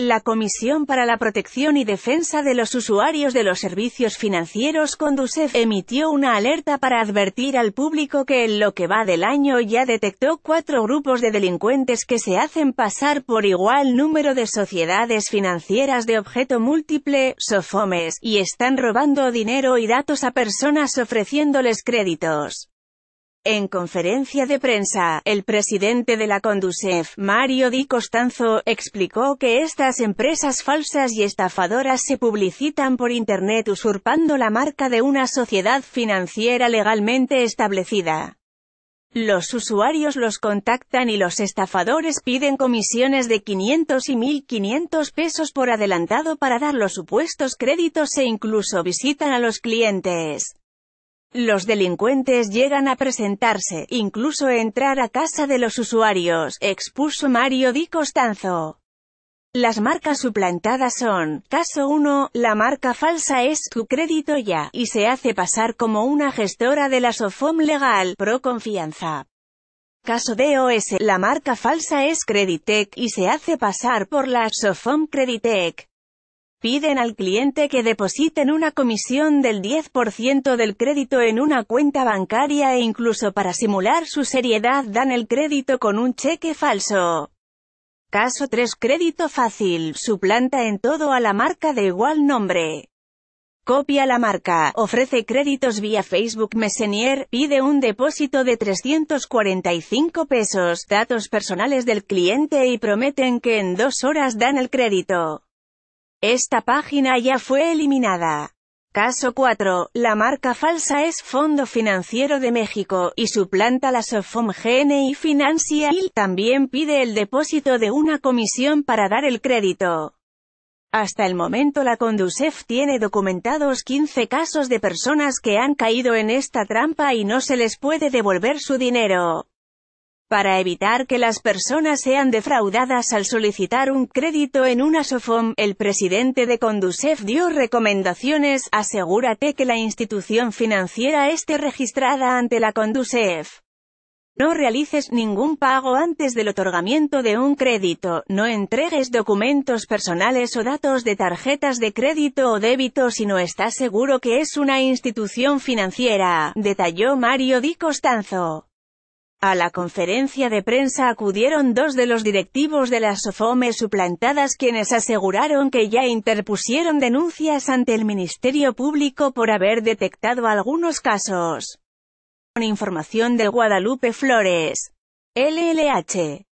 La Comisión para la Protección y Defensa de los Usuarios de los Servicios Financieros Conducef emitió una alerta para advertir al público que en lo que va del año ya detectó cuatro grupos de delincuentes que se hacen pasar por igual número de sociedades financieras de objeto múltiple, SOFOMES, y están robando dinero y datos a personas ofreciéndoles créditos. En conferencia de prensa, el presidente de la Conducef, Mario Di Costanzo, explicó que estas empresas falsas y estafadoras se publicitan por Internet usurpando la marca de una sociedad financiera legalmente establecida. Los usuarios los contactan y los estafadores piden comisiones de 500 y 1.500 pesos por adelantado para dar los supuestos créditos e incluso visitan a los clientes. Los delincuentes llegan a presentarse, incluso entrar a casa de los usuarios, expuso Mario Di Costanzo. Las marcas suplantadas son, caso 1, la marca falsa es tu crédito ya, y se hace pasar como una gestora de la SOFOM legal, pro confianza. Caso DOS, la marca falsa es Creditec, y se hace pasar por la SOFOM Creditec. Piden al cliente que depositen una comisión del 10% del crédito en una cuenta bancaria e incluso para simular su seriedad dan el crédito con un cheque falso. Caso 3 Crédito fácil, suplanta en todo a la marca de igual nombre. Copia la marca, ofrece créditos vía Facebook Messenger, pide un depósito de 345 pesos, datos personales del cliente y prometen que en dos horas dan el crédito. Esta página ya fue eliminada. Caso 4. La marca falsa es Fondo Financiero de México, y su planta la Sofom GNI y también pide el depósito de una comisión para dar el crédito. Hasta el momento la Conducef tiene documentados 15 casos de personas que han caído en esta trampa y no se les puede devolver su dinero. Para evitar que las personas sean defraudadas al solicitar un crédito en una SOFOM, el presidente de Condusef dio recomendaciones, asegúrate que la institución financiera esté registrada ante la Condusef. No realices ningún pago antes del otorgamiento de un crédito, no entregues documentos personales o datos de tarjetas de crédito o débito si no estás seguro que es una institución financiera, detalló Mario Di Costanzo. A la conferencia de prensa acudieron dos de los directivos de las SOFOME suplantadas quienes aseguraron que ya interpusieron denuncias ante el Ministerio Público por haber detectado algunos casos. Con información de Guadalupe Flores. LLH.